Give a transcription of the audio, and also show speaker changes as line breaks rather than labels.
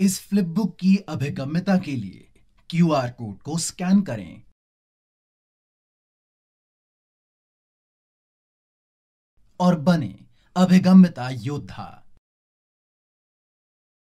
इस फ्लिपबुक की अभिगम्यता के लिए क्यूआर कोड को स्कैन करें और बने अभिगम्यता योद्धा